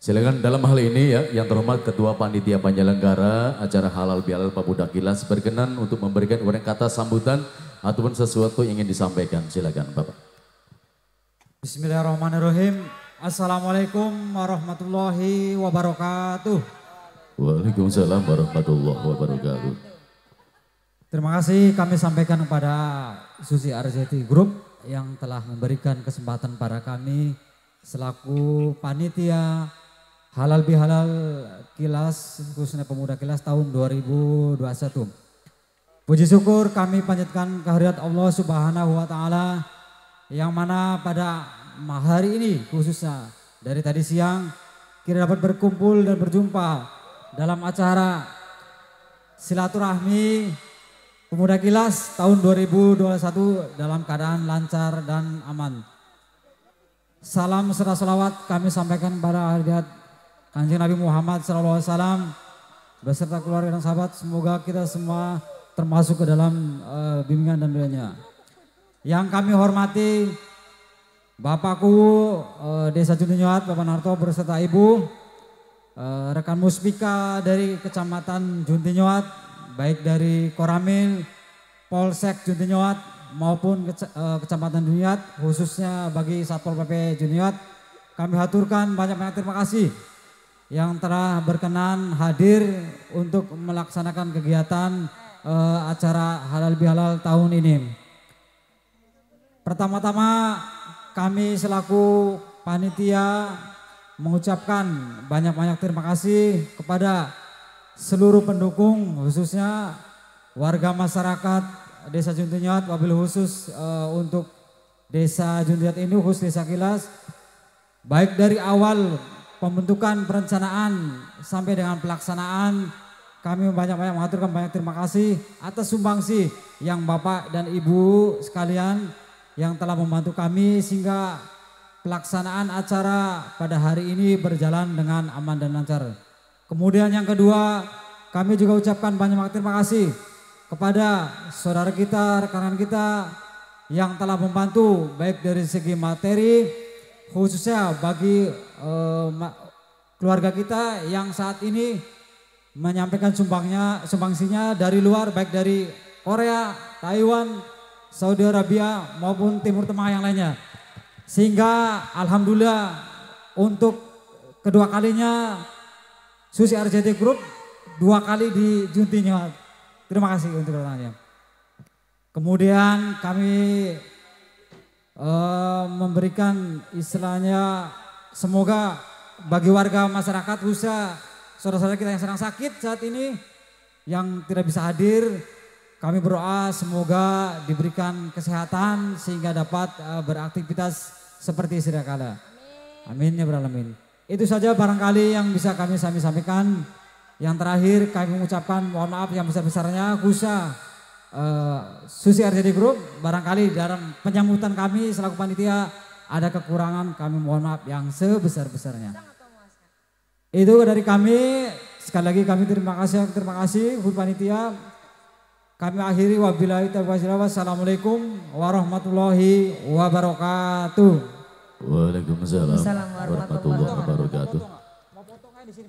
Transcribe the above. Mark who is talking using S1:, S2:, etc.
S1: Silakan dalam hal ini ya, yang terhormat Ketua Panitia Penyelenggara Acara Halal Bihalal Budak Gilas berkenan untuk memberikan uraian kata sambutan ataupun sesuatu yang ingin disampaikan. Silakan Bapak. Bismillahirrahmanirrahim. Assalamualaikum warahmatullahi wabarakatuh. Waalaikumsalam warahmatullahi wabarakatuh. Terima kasih kami sampaikan kepada Susi Arzeti Group yang telah memberikan kesempatan pada kami selaku panitia Halal bihalal kilas khususnya pemuda kilas tahun 2021. Puji syukur kami panjatkan kehadirat Allah Subhanahu wa taala yang mana pada hari ini khususnya dari tadi siang kita dapat berkumpul dan berjumpa dalam acara silaturahmi pemuda kilas tahun 2021 dalam keadaan lancar dan aman. Salam serta selawat kami sampaikan pada hadirat Kanjeng Nabi Muhammad SAW beserta keluarga dan sahabat semoga kita semua termasuk ke dalam uh, bimbingan dan bimbingannya. Yang kami hormati Bapakku uh, Desa Jundunyuat, Bapak Narto beserta Ibu, uh, rekan Muspika dari Kecamatan Juntinyuat, baik dari Koramil, Polsek Juntinyuat maupun kec uh, Kecamatan Juntinyuat, khususnya bagi Satpol PP Juntinyuat, kami haturkan banyak-banyak terima kasih yang telah berkenan hadir untuk melaksanakan kegiatan uh, acara halal bihalal tahun ini. Pertama-tama kami selaku panitia mengucapkan banyak-banyak terima kasih kepada seluruh pendukung khususnya warga masyarakat Desa Juntunyat wabil khusus uh, untuk Desa Juntunyat ini khusus Desa Kilas baik dari awal pembentukan perencanaan sampai dengan pelaksanaan kami banyak-banyak mengaturkan banyak terima kasih atas sumbangsi yang Bapak dan Ibu sekalian yang telah membantu kami sehingga pelaksanaan acara pada hari ini berjalan dengan aman dan lancar. Kemudian yang kedua, kami juga ucapkan banyak terima kasih kepada saudara kita, rekanan kita yang telah membantu baik dari segi materi khususnya bagi uh, keluarga kita yang saat ini menyampaikan sumbangnya sumbangsinya dari luar baik dari Korea, Taiwan, Saudi Arabia maupun Timur Tengah yang lainnya. Sehingga alhamdulillah untuk kedua kalinya Susi RCT Group dua kali di Terima kasih untuk pertanyaannya. Kemudian kami Eh, memberikan istilahnya semoga bagi warga masyarakat khususnya saudara-saudara kita yang sedang sakit saat ini yang tidak bisa hadir kami berdoa semoga diberikan kesehatan sehingga dapat uh, beraktivitas seperti sedia kala. Amin ya alamin. Itu saja barangkali yang bisa kami sampaikan. Yang terakhir kami mengucapkan mohon maaf yang besar-besarnya khususnya Eh, Susi RCD Group barangkali dalam penyambutan kami selaku panitia ada kekurangan kami mohon maaf yang sebesar-besarnya. Itu dari kami sekali lagi kami terima kasih terima kasih Bu panitia. Kami akhiri wabillahi taufiq wassalamualaikum warahmatullahi wabarakatuh. Waalaikumsalam warahmatullahi wabarakatuh.